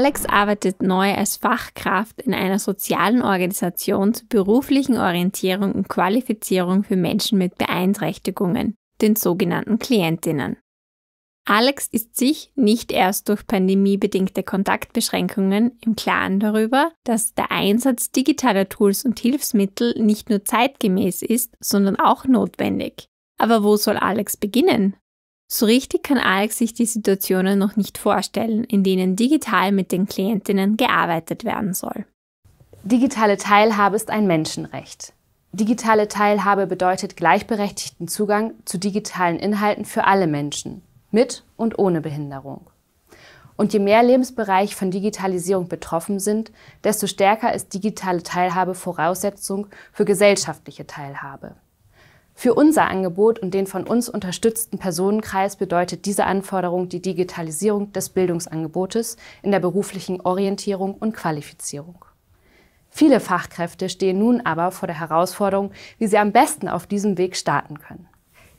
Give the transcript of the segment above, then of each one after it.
Alex arbeitet neu als Fachkraft in einer sozialen Organisation zur beruflichen Orientierung und Qualifizierung für Menschen mit Beeinträchtigungen, den sogenannten Klientinnen. Alex ist sich nicht erst durch pandemiebedingte Kontaktbeschränkungen im Klaren darüber, dass der Einsatz digitaler Tools und Hilfsmittel nicht nur zeitgemäß ist, sondern auch notwendig. Aber wo soll Alex beginnen? So richtig kann Alex sich die Situationen noch nicht vorstellen, in denen digital mit den Klientinnen gearbeitet werden soll. Digitale Teilhabe ist ein Menschenrecht. Digitale Teilhabe bedeutet gleichberechtigten Zugang zu digitalen Inhalten für alle Menschen, mit und ohne Behinderung. Und je mehr Lebensbereiche von Digitalisierung betroffen sind, desto stärker ist digitale Teilhabe Voraussetzung für gesellschaftliche Teilhabe. Für unser Angebot und den von uns unterstützten Personenkreis bedeutet diese Anforderung die Digitalisierung des Bildungsangebotes in der beruflichen Orientierung und Qualifizierung. Viele Fachkräfte stehen nun aber vor der Herausforderung, wie sie am besten auf diesem Weg starten können.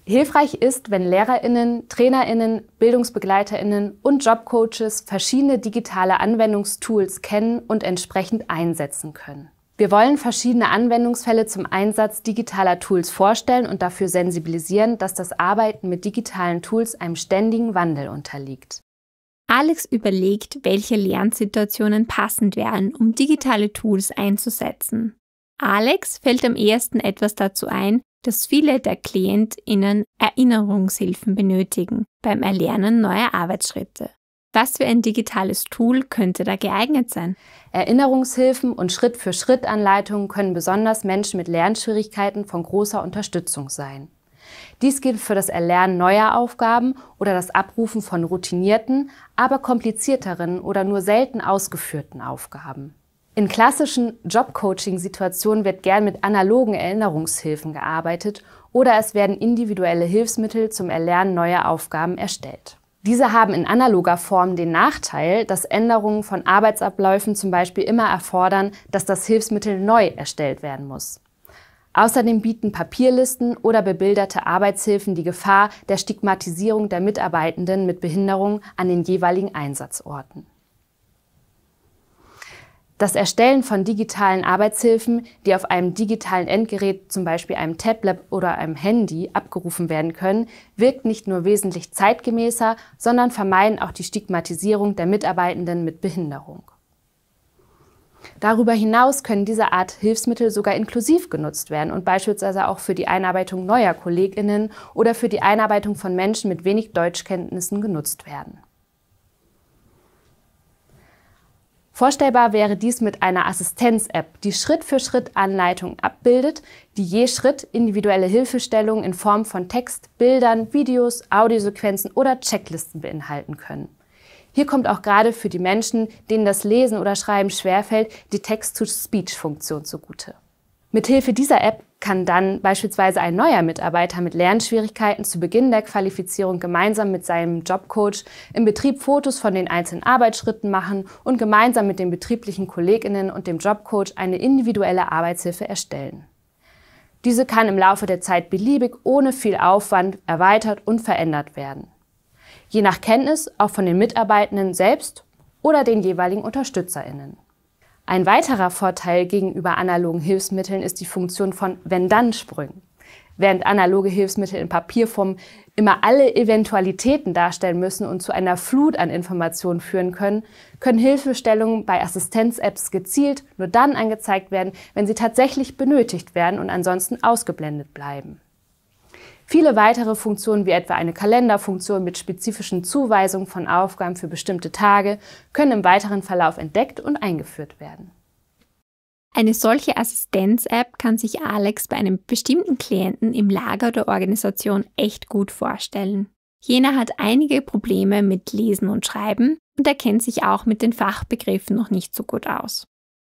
Hilfreich ist, wenn Lehrerinnen, Trainerinnen, Bildungsbegleiterinnen und Jobcoaches verschiedene digitale Anwendungstools kennen und entsprechend einsetzen können. Wir wollen verschiedene Anwendungsfälle zum Einsatz digitaler Tools vorstellen und dafür sensibilisieren, dass das Arbeiten mit digitalen Tools einem ständigen Wandel unterliegt. Alex überlegt, welche Lernsituationen passend wären, um digitale Tools einzusetzen. Alex fällt am ersten etwas dazu ein, dass viele der KlientInnen Erinnerungshilfen benötigen beim Erlernen neuer Arbeitsschritte. Was für ein digitales Tool könnte da geeignet sein? Erinnerungshilfen und Schritt-für-Schritt-Anleitungen können besonders Menschen mit Lernschwierigkeiten von großer Unterstützung sein. Dies gilt für das Erlernen neuer Aufgaben oder das Abrufen von routinierten, aber komplizierteren oder nur selten ausgeführten Aufgaben. In klassischen Jobcoaching-Situationen wird gern mit analogen Erinnerungshilfen gearbeitet oder es werden individuelle Hilfsmittel zum Erlernen neuer Aufgaben erstellt. Diese haben in analoger Form den Nachteil, dass Änderungen von Arbeitsabläufen zum Beispiel immer erfordern, dass das Hilfsmittel neu erstellt werden muss. Außerdem bieten Papierlisten oder bebilderte Arbeitshilfen die Gefahr der Stigmatisierung der Mitarbeitenden mit Behinderung an den jeweiligen Einsatzorten. Das Erstellen von digitalen Arbeitshilfen, die auf einem digitalen Endgerät, zum Beispiel einem Tablet oder einem Handy, abgerufen werden können, wirkt nicht nur wesentlich zeitgemäßer, sondern vermeiden auch die Stigmatisierung der Mitarbeitenden mit Behinderung. Darüber hinaus können diese Art Hilfsmittel sogar inklusiv genutzt werden und beispielsweise auch für die Einarbeitung neuer Kolleginnen oder für die Einarbeitung von Menschen mit wenig Deutschkenntnissen genutzt werden. Vorstellbar wäre dies mit einer Assistenz-App, die Schritt für Schritt Anleitungen abbildet, die je Schritt individuelle Hilfestellungen in Form von Text, Bildern, Videos, Audiosequenzen oder Checklisten beinhalten können. Hier kommt auch gerade für die Menschen, denen das Lesen oder Schreiben schwerfällt, die Text-to-Speech-Funktion zugute. Mithilfe dieser App kann dann beispielsweise ein neuer Mitarbeiter mit Lernschwierigkeiten zu Beginn der Qualifizierung gemeinsam mit seinem Jobcoach im Betrieb Fotos von den einzelnen Arbeitsschritten machen und gemeinsam mit den betrieblichen Kolleginnen und dem Jobcoach eine individuelle Arbeitshilfe erstellen. Diese kann im Laufe der Zeit beliebig ohne viel Aufwand erweitert und verändert werden. Je nach Kenntnis auch von den Mitarbeitenden selbst oder den jeweiligen Unterstützerinnen. Ein weiterer Vorteil gegenüber analogen Hilfsmitteln ist die Funktion von Wenn-Dann-Sprüngen. Während analoge Hilfsmittel in Papierform immer alle Eventualitäten darstellen müssen und zu einer Flut an Informationen führen können, können Hilfestellungen bei Assistenz-Apps gezielt nur dann angezeigt werden, wenn sie tatsächlich benötigt werden und ansonsten ausgeblendet bleiben. Viele weitere Funktionen wie etwa eine Kalenderfunktion mit spezifischen Zuweisungen von Aufgaben für bestimmte Tage können im weiteren Verlauf entdeckt und eingeführt werden. Eine solche Assistenz-App kann sich Alex bei einem bestimmten Klienten im Lager der Organisation echt gut vorstellen. Jener hat einige Probleme mit Lesen und Schreiben und er kennt sich auch mit den Fachbegriffen noch nicht so gut aus.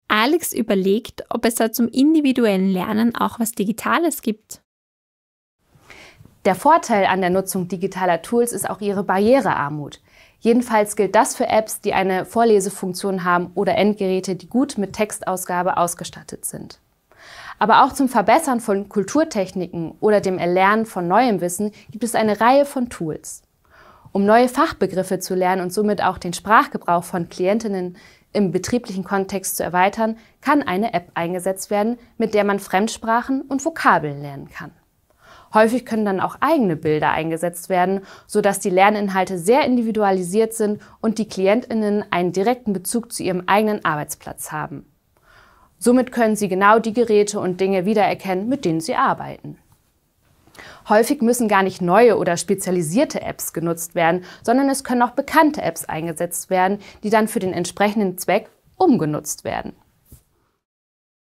Alex überlegt, ob es da zum individuellen Lernen auch was Digitales gibt. Der Vorteil an der Nutzung digitaler Tools ist auch ihre Barrierearmut. Jedenfalls gilt das für Apps, die eine Vorlesefunktion haben oder Endgeräte, die gut mit Textausgabe ausgestattet sind. Aber auch zum Verbessern von Kulturtechniken oder dem Erlernen von neuem Wissen gibt es eine Reihe von Tools. Um neue Fachbegriffe zu lernen und somit auch den Sprachgebrauch von Klientinnen im betrieblichen Kontext zu erweitern, kann eine App eingesetzt werden, mit der man Fremdsprachen und Vokabeln lernen kann. Häufig können dann auch eigene Bilder eingesetzt werden, sodass die Lerninhalte sehr individualisiert sind und die Klientinnen einen direkten Bezug zu ihrem eigenen Arbeitsplatz haben. Somit können sie genau die Geräte und Dinge wiedererkennen, mit denen sie arbeiten. Häufig müssen gar nicht neue oder spezialisierte Apps genutzt werden, sondern es können auch bekannte Apps eingesetzt werden, die dann für den entsprechenden Zweck umgenutzt werden.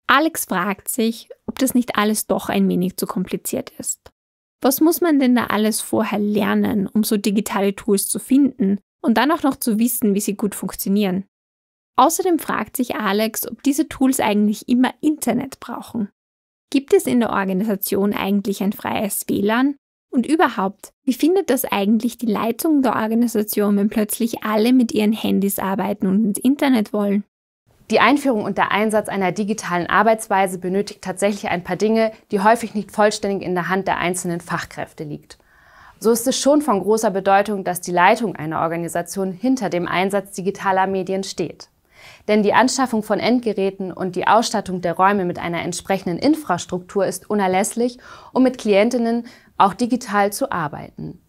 Alex fragt sich, ob das nicht alles doch ein wenig zu kompliziert ist. Was muss man denn da alles vorher lernen, um so digitale Tools zu finden und dann auch noch zu wissen, wie sie gut funktionieren? Außerdem fragt sich Alex, ob diese Tools eigentlich immer Internet brauchen. Gibt es in der Organisation eigentlich ein freies WLAN? Und überhaupt, wie findet das eigentlich die Leitung der Organisation, wenn plötzlich alle mit ihren Handys arbeiten und ins Internet wollen? Die Einführung und der Einsatz einer digitalen Arbeitsweise benötigt tatsächlich ein paar Dinge, die häufig nicht vollständig in der Hand der einzelnen Fachkräfte liegt. So ist es schon von großer Bedeutung, dass die Leitung einer Organisation hinter dem Einsatz digitaler Medien steht. Denn die Anschaffung von Endgeräten und die Ausstattung der Räume mit einer entsprechenden Infrastruktur ist unerlässlich, um mit Klientinnen auch digital zu arbeiten.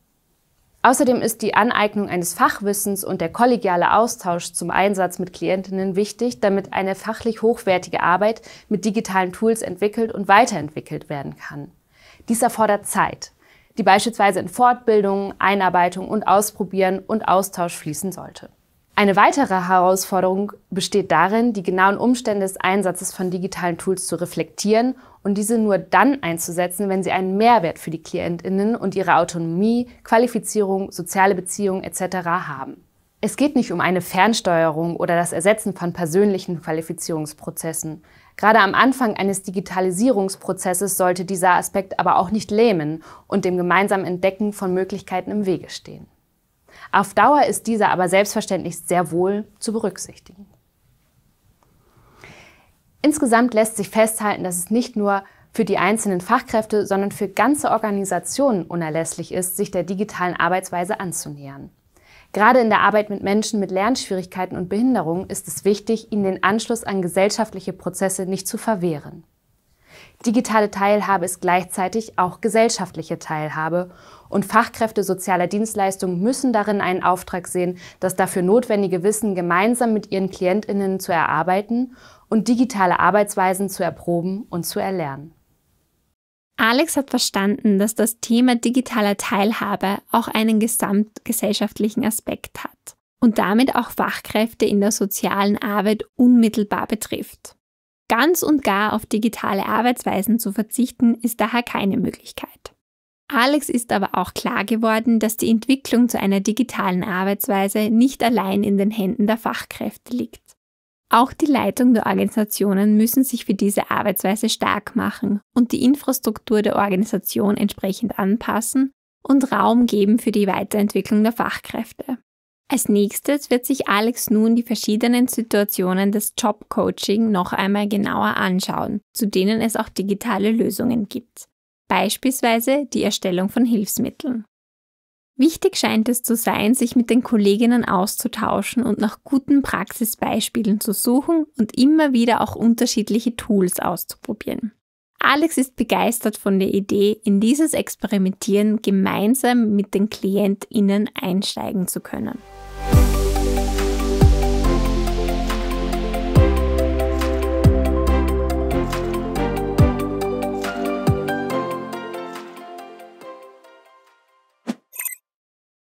Außerdem ist die Aneignung eines Fachwissens und der kollegiale Austausch zum Einsatz mit Klientinnen wichtig, damit eine fachlich hochwertige Arbeit mit digitalen Tools entwickelt und weiterentwickelt werden kann. Dies erfordert Zeit, die beispielsweise in Fortbildungen, Einarbeitung und Ausprobieren und Austausch fließen sollte. Eine weitere Herausforderung besteht darin, die genauen Umstände des Einsatzes von digitalen Tools zu reflektieren und diese nur dann einzusetzen, wenn sie einen Mehrwert für die Klientinnen und ihre Autonomie, Qualifizierung, soziale Beziehungen etc. haben. Es geht nicht um eine Fernsteuerung oder das Ersetzen von persönlichen Qualifizierungsprozessen. Gerade am Anfang eines Digitalisierungsprozesses sollte dieser Aspekt aber auch nicht lähmen und dem gemeinsamen Entdecken von Möglichkeiten im Wege stehen. Auf Dauer ist dieser aber selbstverständlich sehr wohl zu berücksichtigen. Insgesamt lässt sich festhalten, dass es nicht nur für die einzelnen Fachkräfte, sondern für ganze Organisationen unerlässlich ist, sich der digitalen Arbeitsweise anzunähern. Gerade in der Arbeit mit Menschen mit Lernschwierigkeiten und Behinderungen ist es wichtig, ihnen den Anschluss an gesellschaftliche Prozesse nicht zu verwehren. Digitale Teilhabe ist gleichzeitig auch gesellschaftliche Teilhabe und Fachkräfte sozialer Dienstleistungen müssen darin einen Auftrag sehen, das dafür notwendige Wissen gemeinsam mit ihren Klientinnen zu erarbeiten und digitale Arbeitsweisen zu erproben und zu erlernen. Alex hat verstanden, dass das Thema digitaler Teilhabe auch einen gesamtgesellschaftlichen Aspekt hat und damit auch Fachkräfte in der sozialen Arbeit unmittelbar betrifft. Ganz und gar auf digitale Arbeitsweisen zu verzichten, ist daher keine Möglichkeit. Alex ist aber auch klar geworden, dass die Entwicklung zu einer digitalen Arbeitsweise nicht allein in den Händen der Fachkräfte liegt. Auch die Leitung der Organisationen müssen sich für diese Arbeitsweise stark machen und die Infrastruktur der Organisation entsprechend anpassen und Raum geben für die Weiterentwicklung der Fachkräfte. Als nächstes wird sich Alex nun die verschiedenen Situationen des Jobcoaching noch einmal genauer anschauen, zu denen es auch digitale Lösungen gibt. Beispielsweise die Erstellung von Hilfsmitteln. Wichtig scheint es zu sein, sich mit den Kolleginnen auszutauschen und nach guten Praxisbeispielen zu suchen und immer wieder auch unterschiedliche Tools auszuprobieren. Alex ist begeistert von der Idee, in dieses Experimentieren gemeinsam mit den KlientInnen einsteigen zu können.